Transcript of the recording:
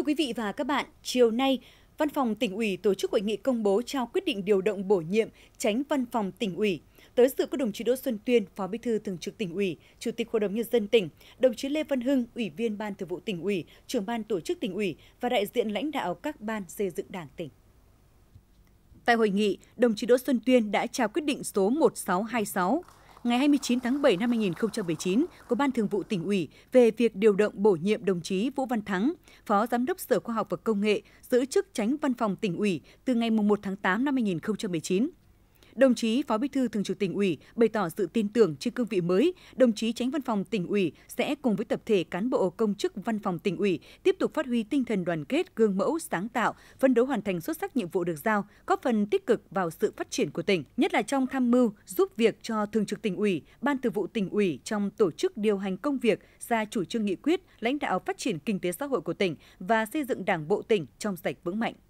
Thưa quý vị và các bạn, chiều nay, Văn phòng tỉnh ủy tổ chức hội nghị công bố trao quyết định điều động bổ nhiệm tránh văn phòng tỉnh ủy. Tới sự có đồng chí Đỗ Xuân Tuyên, Phó Bí thư Thường trực tỉnh ủy, Chủ tịch Hội đồng nhân dân tỉnh, đồng chí Lê Văn Hưng, Ủy viên Ban Thường vụ tỉnh ủy, Trưởng ban Tổ chức tỉnh ủy và đại diện lãnh đạo các ban xây dựng Đảng tỉnh. Tại hội nghị, đồng chí Đỗ Xuân Tuyên đã trao quyết định số 1626 ngày 29 tháng 7 năm 2019 của Ban Thường vụ tỉnh ủy về việc điều động bổ nhiệm đồng chí Vũ Văn Thắng, Phó Giám đốc Sở Khoa học và Công nghệ, giữ chức tránh văn phòng tỉnh ủy từ ngày 1 tháng 8 năm 2019. Đồng chí Phó Bí thư Thường trực tỉnh ủy bày tỏ sự tin tưởng trên cương vị mới, đồng chí Tránh Văn phòng tỉnh ủy sẽ cùng với tập thể cán bộ công chức Văn phòng tỉnh ủy tiếp tục phát huy tinh thần đoàn kết, gương mẫu, sáng tạo, phấn đấu hoàn thành xuất sắc nhiệm vụ được giao, góp phần tích cực vào sự phát triển của tỉnh, nhất là trong tham mưu giúp việc cho Thường trực tỉnh ủy, Ban Thường vụ tỉnh ủy trong tổ chức điều hành công việc, ra chủ trương nghị quyết, lãnh đạo phát triển kinh tế xã hội của tỉnh và xây dựng Đảng bộ tỉnh trong sạch vững mạnh.